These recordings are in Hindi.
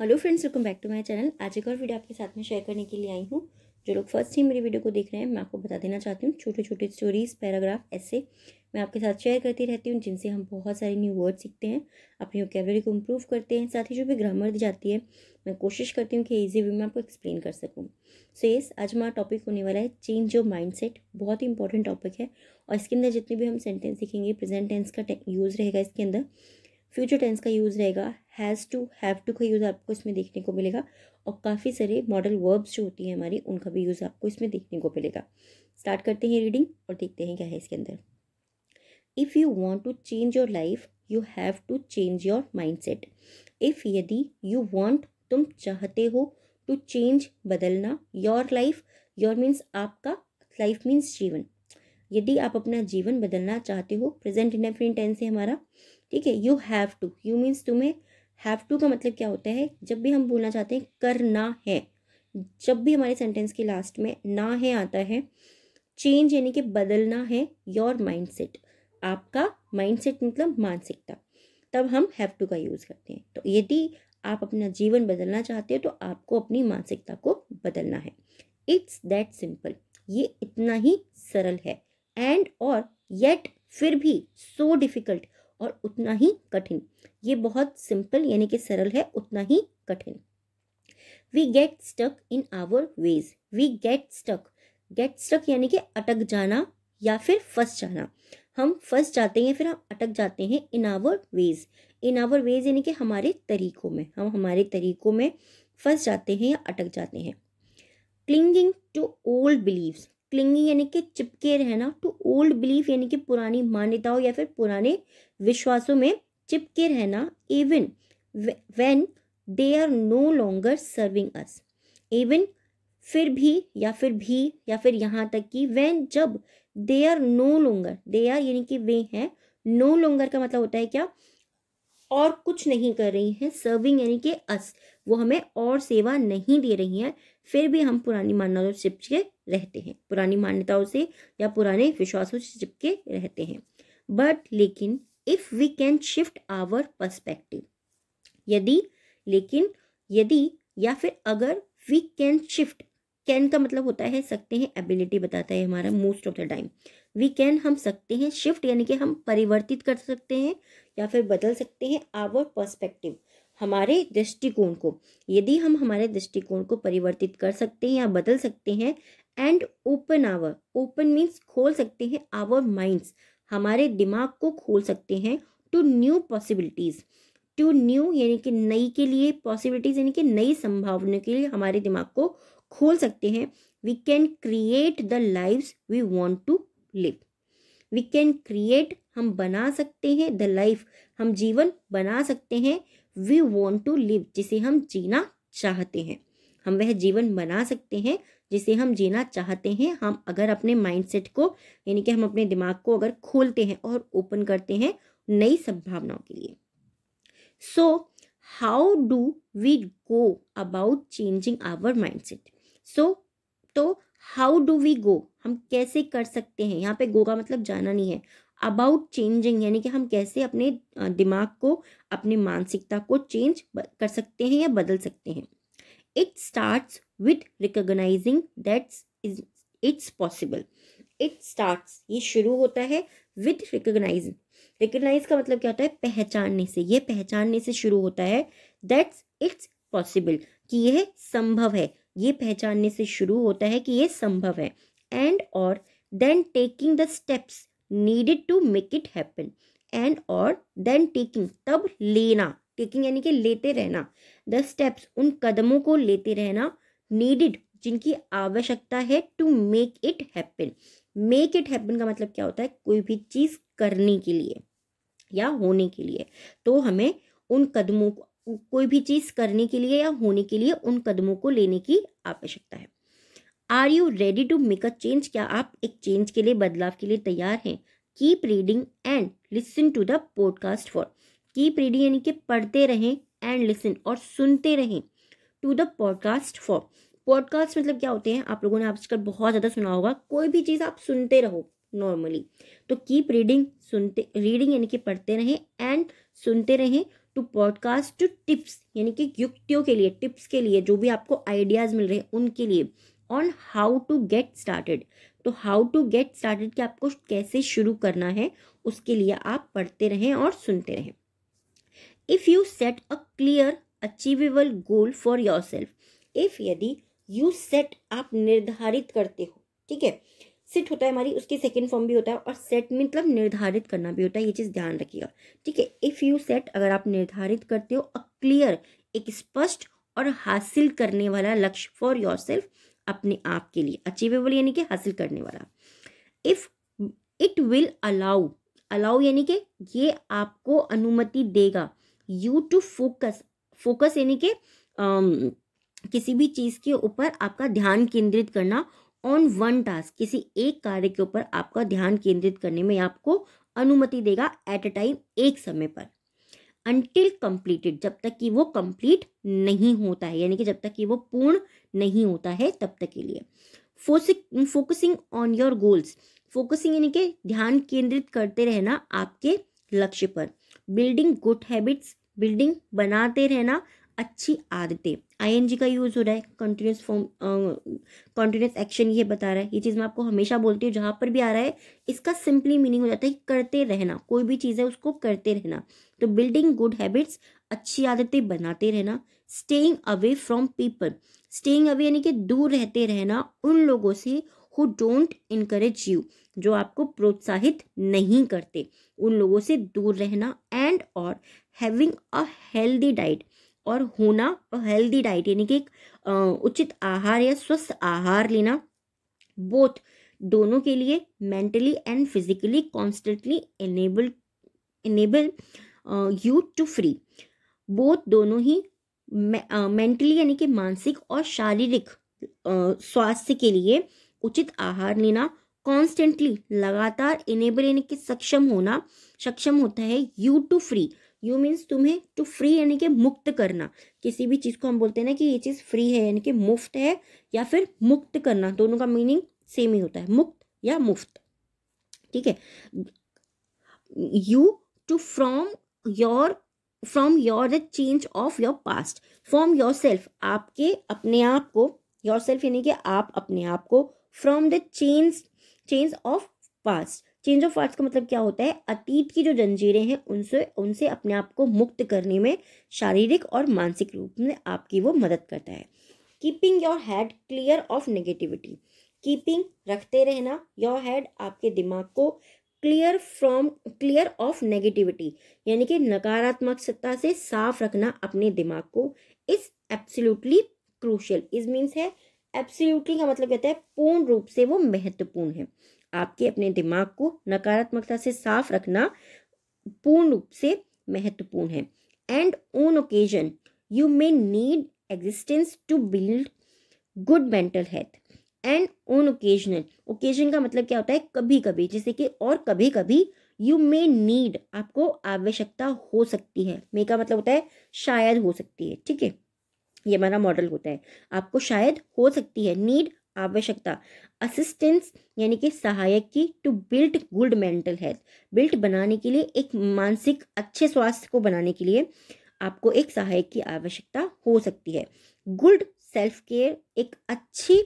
hello friends welcome back to my channel आज एक और वीडियो आपके साथ में शेयर करने के लिए आई हूँ जो लोग फर्स्ट टाइम मेरी वीडियो को देख रहे हैं मैं आपको बता देना चाहती हूँ छोटे छोटे स्टोरीज पैराग्राफ ऐसे मैं आपके साथ शेयर करती रहती हूँ जिनसे हम बहुत सारे न्यू वर्ड सीखते हैं अपनी वोकेबलरी को इम्प्रूव करते हैं साथ ही जो भी ग्रामर दी जाती है मैं कोशिश करती हूँ कि ईजी वे में आपको एक्सप्लेन कर सकूँ सो येस आज हमारा टॉपिक होने वाला है चेंज ऑफ माइंड सेट बहुत ही इंपॉर्टेंट टॉपिक है और इसके अंदर जितने भी हम सेंटेंस सीखेंगे प्रेजेंट टेंस का यूज़ रहेगा इसके अंदर फ्यूचर टेंस का यूज़ रहेगा हैज़ टू हैव टू का यूज़ आपको इसमें देखने को मिलेगा और काफ़ी सारे मॉडल वर्ब्स जो होती हैं हमारी उनका भी यूज़ आपको इसमें देखने को मिलेगा स्टार्ट करते हैं रीडिंग और देखते हैं क्या है इसके अंदर if you want to change your life you have to change your mindset if यदि यू वॉन्ट तुम चाहते हो टू चेंज बदलना योर लाइफ योर मीन्स आपका लाइफ मीन्स जीवन यदि आप अपना जीवन बदलना चाहते हो प्रेजेंट इंडेफिनिट टेंस है हमारा ठीक है you have to you means तुम्हें हैव टू का मतलब क्या होता है जब भी हम बोलना चाहते हैं करना है जब भी हमारे सेंटेंस के लास्ट में ना है आता है चेंज यानी कि बदलना है योर माइंडसेट आपका माइंडसेट मतलब मानसिकता तब हम हैव टू का यूज़ करते हैं तो यदि आप अपना जीवन बदलना चाहते हो तो आपको अपनी मानसिकता को बदलना है इट्स दैट सिंपल ये इतना ही सरल है एंड और येट फिर भी सो so डिफ़िकल्ट और उतना ही कठिन ये बहुत सिंपल यानी कि सरल है उतना ही कठिन we get stuck in our ways we get stuck get stuck यानी कि अटक जाना या फिर फंस जाना हम फंस जाते हैं फिर हम अटक जाते हैं in our ways in our ways यानी कि हमारे तरीकों में हम हमारे तरीकों में फंस जाते हैं या अटक जाते हैं clinging to old beliefs clinging यानी कि चिपके रहना टू ओल्ड बिलीफ यानी कि पुरानी मान्यताओं या फिर पुराने विश्वासों में चिपके रहना even when they are no longer serving us even फिर भी या फिर भी या फिर यहाँ तक कि वैन जब they are no longer they are यानी कि वे हैं नो लॉन्गर का मतलब होता है क्या और कुछ नहीं कर रही हैं सर्विंग यानी कि अस वो हमें और सेवा नहीं दे रही हैं फिर भी हम पुरानी मान्यताओं से चिपके रहते हैं पुरानी मान्यताओं से या पुराने विश्वासों से चिपके रहते हैं बट लेकिन if we can shift our perspective यदि लेकिन यदि या फिर अगर वी कैन शिफ्ट कैन का मतलब होता है सकते हैं एबिलिटी बताता है हमारा most of the time we can हम सकते हैं शिफ्ट यानी कि हम परिवर्तित कर सकते हैं या फिर बदल सकते हैं आवर पर्सपेक्टिव हमारे दृष्टिकोण को यदि हम हमारे दृष्टिकोण को परिवर्तित कर सकते हैं या बदल सकते हैं and open our open means खोल सकते हैं आवर माइंड्स हमारे दिमाग को खोल सकते हैं to new possibilities to new यानी कि नई के लिए पॉसिबिलिटीज़ यानी कि नई संभावनाओं के लिए हमारे दिमाग को खोल सकते हैं we can create the lives we want to live we can create हम बना सकते हैं द लाइफ हम जीवन बना सकते हैं वी वॉन्ट टू लिव जिसे हम जीना चाहते हैं हम वह जीवन बना सकते हैं जिसे हम जीना चाहते हैं हम अगर अपने माइंडसेट को यानी कि हम अपने दिमाग को अगर खोलते हैं और ओपन करते हैं नई संभावनाओं के लिए so how do we go about changing our mindset so तो हाउ डू वी गो हम कैसे कर सकते हैं यहाँ पे गो का मतलब जाना नहीं है अबाउट चेंजिंग यानी कि हम कैसे अपने दिमाग को अपने मानसिकता को चेंज कर सकते हैं या बदल सकते हैं it start with recognising that's is it's possible it start ये शुरू होता है विथ रिकोगनाइज रिकोगनाइज का मतलब क्या होता है पहचानने से ये पहचानने से शुरू होता है दैट्स इट्स पॉसिबल कि यह संभव है ये पहचानने से शुरू होता है कि ये संभव है एंड और then taking the steps needed to make it happen and और देन टेकिंग तब लेना टेकिंग यानी कि लेते रहना द स्टेप्स उन कदमों को लेते रहना नीडेड जिनकी आवश्यकता है to make it happen make it happen का मतलब क्या होता है कोई भी चीज़ करने के लिए या होने के लिए तो हमें उन कदमों को कोई भी चीज़ करने के लिए या होने के लिए उन कदमों को लेने की आवश्यकता है are you ready to make a change क्या आप एक चेंज के लिए बदलाव के लिए तैयार हैं keep reading and listen to the podcast for keep reading यानी कि पढ़ते रहें एंड लिसन और सुनते रहें to the podcast for podcast मतलब क्या होते हैं आप लोगों ने आजकल बहुत ज़्यादा सुना होगा कोई भी चीज़ आप सुनते रहो नॉर्मली तो कीप रीडिंग सुनते रीडिंग यानी कि पढ़ते रहें एंड सुनते रहें टू पॉडकास्ट टू टिप्स यानी कि युक्तियों के लिए टिप्स के लिए जो भी आपको आइडियाज़ मिल रहे हैं उनके लिए on how to get started तो हाउ टू गेट स्टार्टेड कि आपको कैसे शुरू करना है उसके लिए आप पढ़ते रहें और सुनते रहें if you set a clear achievable goal for yourself if यदि यू सेट आप निर्धारित करते हो ठीक है सिट होता है हमारी उसकी सेकेंड फॉर्म भी होता है और सेट मतलब निर्धारित करना भी होता है ये चीज़ ध्यान रखिएगा ठीक है इफ़ यू सेट अगर आप निर्धारित करते हो अ क्लियर एक स्पष्ट और हासिल करने वाला लक्ष्य फॉर योर अपने आप के लिए अचीवेबल यानी कि हासिल करने वाला if it will allow allow यानी कि ये आपको अनुमति देगा यू टू फोकस फोकस यानी कि किसी भी चीज़ के ऊपर आपका ध्यान केंद्रित करना ऑन वन टास्क किसी एक कार्य के ऊपर आपका ध्यान केंद्रित करने में आपको अनुमति देगा एट अ टाइम एक समय पर अनटिल कंप्लीटेड जब तक कि वो कंप्लीट नहीं होता है यानी कि जब तक कि वो पूर्ण नहीं होता है तब तक के लिए focusing on your goals focusing यानी कि ध्यान केंद्रित करते रहना आपके लक्ष्य पर बिल्डिंग गुड हैबिट्स बिल्डिंग बनाते रहना अच्छी आदतें आईएनजी का यूज़ हो रहा है कंटिन्यूस फॉर्म कंटिन्यूस एक्शन ये बता रहा है ये चीज़ मैं आपको हमेशा बोलती हूँ जहाँ पर भी आ रहा है इसका सिंपली मीनिंग हो जाता है कि करते रहना कोई भी चीज़ है उसको करते रहना तो बिल्डिंग गुड हैबिट्स अच्छी आदतें बनाते रहना staying away from people staying away यानी कि दूर रहते रहना उन लोगों से हु डोंट इनकरेज यू जो आपको प्रोत्साहित नहीं करते उन लोगों से दूर रहना एंड और हैविंग अ हेल्दी डाइट और होना हेल्दी डाइट यानी कि एक उचित आहार या स्वस्थ आहार लेना बोथ दोनों के लिए mentally and physically constantly enable enable you to free both दोनों ही मेंटली यानी कि मानसिक और शारीरिक स्वास्थ्य के लिए उचित आहार लेना कॉन्स्टेंटली लगातार इनेबल यानी कि सक्षम होना सक्षम होता है you to free you means तुम्हें टू फ्री यानी कि मुक्त करना किसी भी चीज़ को हम बोलते हैं ना कि ये चीज़ फ्री है यानी कि मुफ्त है या फिर मुक्त करना दोनों का मीनिंग सेम ही होता है मुक्त या मुफ्त ठीक है you to from your from your the change of your past from yourself आपके अपने आप को योर सेल्फ यानी कि आप अपने आप को from the change change of past change of arts का मतलब क्या होता है अतीत की जो जंजीरें हैं उनसे उनसे अपने आप को मुक्त करने में शारीरिक और मानसिक रूप में आपकी वो मदद करता है keeping your head clear of negativity keeping रखते रहना योर हेड आपके दिमाग को clear from clear of negativity यानी कि नकारात्मक सत्ता से साफ रखना अपने दिमाग को is absolutely crucial is means है एब्सोल्युटली का मतलब कहता है पूर्ण रूप से वो महत्वपूर्ण है आपके अपने दिमाग को नकारात्मकता से साफ रखना पूर्ण रूप से महत्वपूर्ण है and on occasion you may need existence to build good mental health and on occasional occasion का मतलब क्या होता है कभी कभी जैसे कि और कभी कभी यू मे नीड आपको आवश्यकता हो सकती है मे का मतलब होता है शायद हो सकती है ठीक है ये हमारा मॉडल होता है आपको शायद हो सकती है नीड आवश्यकता असिस्टेंस यानी कि सहायक की to build good mental health built बनाने के लिए एक मानसिक अच्छे स्वास्थ्य को बनाने के लिए आपको एक सहायक की आवश्यकता हो सकती है गुड सेल्फ केयर एक अच्छी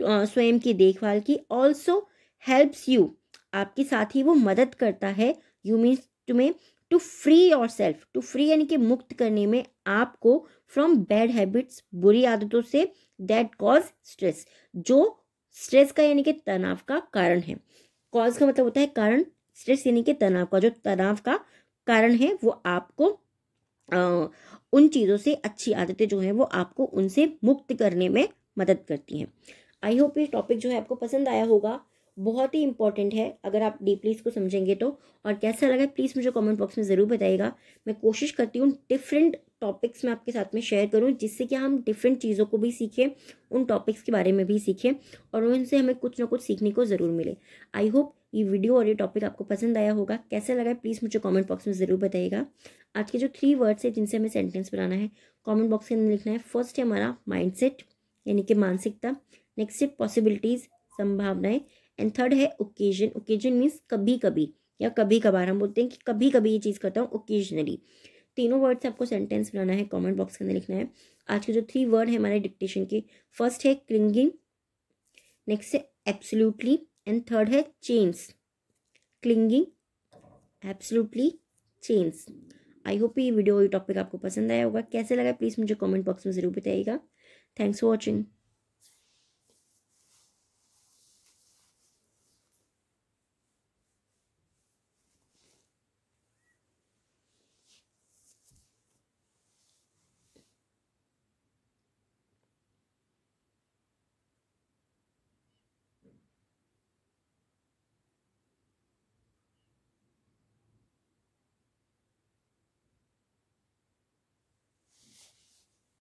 स्वयं की देखभाल की ऑल्सो हेल्प्स यू आपके साथ ही वो मदद करता है यू मीन्स तुम्हें to free yourself to free यानी कि मुक्त करने में आपको फ्रॉम बैड हैबिट्स बुरी आदतों से दैट कॉज स्ट्रेस जो स्ट्रेस का यानी कि तनाव का कारण है कॉज का मतलब होता है कारण स्ट्रेस यानी कि तनाव का जो तनाव का कारण है वो आपको आ, उन चीज़ों से अच्छी आदतें जो हैं वो आपको उनसे मुक्त करने में मदद करती हैं आई होप ये टॉपिक जो है आपको पसंद आया होगा बहुत ही इंपॉर्टेंट है अगर आप डीपली इसको समझेंगे तो और कैसा लगा प्लीज़ मुझे कमेंट बॉक्स में ज़रूर बताइएगा मैं कोशिश करती हूँ डिफरेंट टॉपिक्स में आपके साथ में शेयर करूँ जिससे कि हम डिफरेंट चीज़ों को भी सीखें उन टॉपिक्स के बारे में भी सीखें और उनसे हमें कुछ ना कुछ सीखने को ज़रूर मिले आई होप ये वीडियो और ये टॉपिक आपको पसंद आया होगा कैसा लगा प्लीज़ मुझे कॉमेंट बॉक्स में ज़रूर बताइएगा आज के जो थ्री वर्ड्स है जिनसे हमें सेंटेंस बनाना है कॉमेंट बॉक्स के अंदर लिखना है फर्स्ट है हमारा माइंड यानी कि मानसिकता नेक्स्ट है पॉसिबिलिटीज़ संभावनाएँ एंड थर्ड है ओकेजन ओकेजन मीन्स कभी कभी या कभी कभार हम बोलते हैं कि कभी कभी ये चीज़ करता हूँ ओकेजनली तीनों वर्ड से आपको सेंटेंस बनाना है कमेंट बॉक्स के अंदर लिखना है आज के जो थ्री वर्ड है हमारे डिक्टेशन के फर्स्ट है क्लिंगिंग नेक्स्ट है एब्सोल्युटली एंड थर्ड है change clinging absolutely change I hope ये वीडियो ये टॉपिक आपको पसंद आया होगा कैसे लगा प्लीज़ मुझे कमेंट बॉक्स में ज़रूर बताइएगा थैंक्स फॉर वॉचिंग